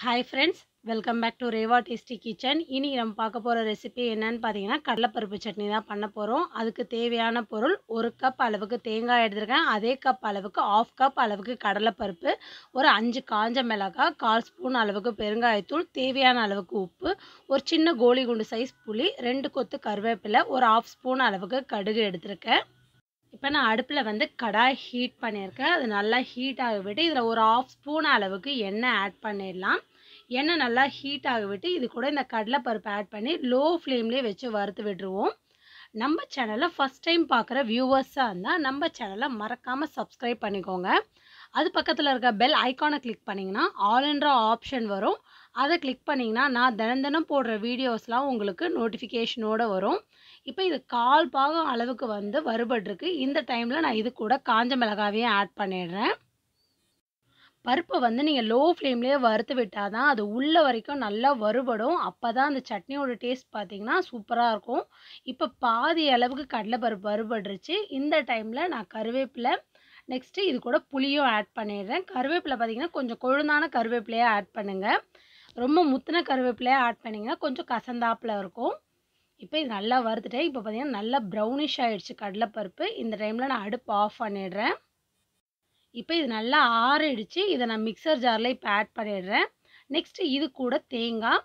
hi friends welcome back to Reva tasty kitchen இனி நம்ம பார்க்க போகிற ரெசிபி என்னன்னு பார்த்தீங்கன்னா கடலைப்பருப்பு சட்னி தான் பண்ண போகிறோம் அதுக்கு தேவையான பொருள் ஒரு கப் அளவுக்கு தேங்காய் எடுத்துருக்கேன் அதே கப் அளவுக்கு ஆஃப் கப் அளவுக்கு கடலைப்பருப்பு ஒரு அஞ்சு காஞ்ச மிளகாய் கால் ஸ்பூன் அளவுக்கு பெருங்காயத்தூள் தேவையான அளவுக்கு உப்பு ஒரு சின்ன கோழி குண்டு சைஸ் புளி ரெண்டு கொத்து கருவேப்பிலை ஒரு ஆஃப் ஸ்பூன் அளவுக்கு கடுகு எடுத்திருக்கேன் இப்போ நான் அடுப்பில் வந்து கடாய் ஹீட் பண்ணியிருக்கேன் அது நல்லா ஹீட் ஆக விட்டு இதில் ஒரு ஆஃப் ஸ்பூன் அளவுக்கு எண்ணெய் ஆட் பண்ணிடலாம் எண்ணெய் நல்லா ஹீட் ஆக விட்டு இது கூட இந்த கடலைப்பருப்பு ஆட் பண்ணி லோ ஃப்ளேம்லேயே வச்சு வறுத்து விட்டுருவோம் நம்ம சேனலை ஃபஸ்ட் டைம் பார்க்குற வியூவர்ஸாக இருந்தால் நம்ம சேனலை மறக்காமல் சப்ஸ்கிரைப் பண்ணிக்கோங்க அது பக்கத்தில் இருக்க பெல் ஐக்கானை கிளிக் பண்ணிங்கன்னா ஆல் என்ற ஆப்ஷன் வரும் அதை கிளிக் பண்ணிங்கன்னா நான் தினம் தினம் போடுற வீடியோஸ்லாம் உங்களுக்கு நோட்டிஃபிகேஷனோடு வரும் இப்போ இது கால் பாகம் அளவுக்கு வந்து வருபட்டுருக்கு இந்த டைமில் நான் இது கூட காஞ்ச மிளகாவையும் ஆட் பண்ணிடுறேன் பருப்பை வந்து நீங்கள் லோ ஃப்ளேம்லேயே வறுத்து விட்டால் தான் அது உள்ளே வரைக்கும் நல்லா வறுபடும் அப்போ தான் அந்த சட்னியோட டேஸ்ட் பார்த்திங்கன்னா சூப்பராக இருக்கும் இப்போ பாதி அளவுக்கு கடலைப்பருப்பு வருபடுச்சு இந்த டைமில் நான் கருவேப்பிலை நெக்ஸ்ட்டு இது கூட புளியும் ஆட் பண்ணிடுறேன் கருவேப்பிலை பார்த்திங்கன்னா கொஞ்சம் கொழுந்தான கருவேப்பிலையே ஆட் பண்ணுங்கள் ரொம்ப முத்தின கருவேப்பிலையாக ஆட் பண்ணிங்கன்னா கொஞ்சம் கசந்தாப்பில் இருக்கும் இப்போ இது நல்லா வறுத்துட்டேன் இப்போ பார்த்திங்கன்னா நல்லா ப்ரௌனிஷ் ஆகிடுச்சு கடலைப்பருப்பு இந்த டைமில் நான் அடுப்பு ஆஃப் பண்ணிடுறேன் இப்போ இது நல்லா ஆறிடுச்சு இதை நான் மிக்சர் ஜாரில் இப்போ ஆட் பண்ணிடுறேன் நெக்ஸ்ட்டு இது கூட தேங்காய்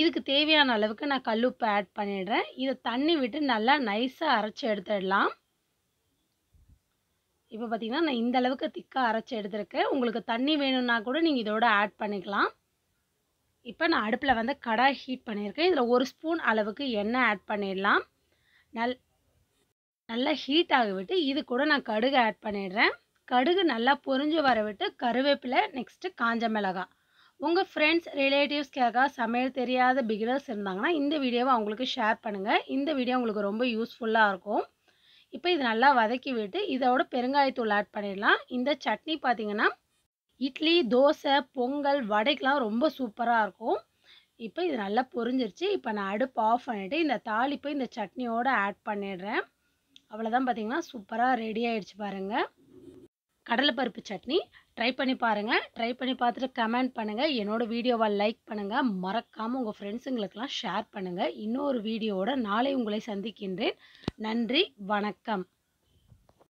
இதுக்கு தேவையான அளவுக்கு நான் கல்லுப்பு ஆட் பண்ணிடுறேன் இதை தண்ணி விட்டு நல்லா நைஸாக அரைச்சி எடுத்துடலாம் இப்போ பார்த்திங்கன்னா நான் இந்த அளவுக்கு திக்காக அரைச்சி எடுத்திருக்கேன் உங்களுக்கு தண்ணி வேணும்னா கூட நீங்கள் இதோட ஆட் பண்ணிக்கலாம் இப்போ நான் அடுப்பில் வந்து கடாய் ஹீட் பண்ணியிருக்கேன் இதில் ஒரு ஸ்பூன் அளவுக்கு எண்ணெய் ஆட் பண்ணிடலாம் நல் நல்லா ஹீட் ஆக விட்டு இது கூட நான் கடுகு ஆட் பண்ணிடுறேன் கடுகு நல்லா பொறிஞ்சு வர விட்டு கருவேப்பிலை நெக்ஸ்ட்டு காஞ்ச மிளகாய் உங்கள் ஃப்ரெண்ட்ஸ் ரிலேட்டிவ்ஸ்க்காக சமையல் தெரியாத பிகினர்ஸ் இருந்தாங்கன்னா இந்த வீடியோவை அவங்களுக்கு ஷேர் பண்ணுங்கள் இந்த வீடியோ உங்களுக்கு ரொம்ப யூஸ்ஃபுல்லாக இருக்கும் இப்போ இது நல்லா வதக்கி விட்டு இதோட பெருங்காயத்தூள் ஆட் பண்ணிடலாம் இந்த சட்னி பார்த்தீங்கன்னா இட்லி தோசை பொங்கல் வடைக்கெலாம் ரொம்ப சூப்பராக இருக்கும் இப்போ இது நல்லா பொரிஞ்சிருச்சு இப்போ நான் அடுப்பு ஆஃப் பண்ணிவிட்டு இந்த தாளிப்பை இந்த சட்னியோடு ஆட் பண்ணிடுறேன் அவ்வளோதான் பார்த்திங்கன்னா சூப்பராக ரெடி ஆகிடுச்சு பாருங்கள் கடலைப்பருப்பு சட்னி ட்ரை பண்ணி பாருங்கள் ட்ரை பண்ணி பார்த்துட்டு கமெண்ட் பண்ணுங்கள் என்னோடய வீடியோவை லைக் பண்ணுங்கள் மறக்காமல் உங்கள் ஃப்ரெண்ட்ஸுங்களுக்கெல்லாம் ஷேர் பண்ணுங்கள் இன்னொரு வீடியோவோட நாளை உங்களை சந்திக்கின்றேன் நன்றி வணக்கம்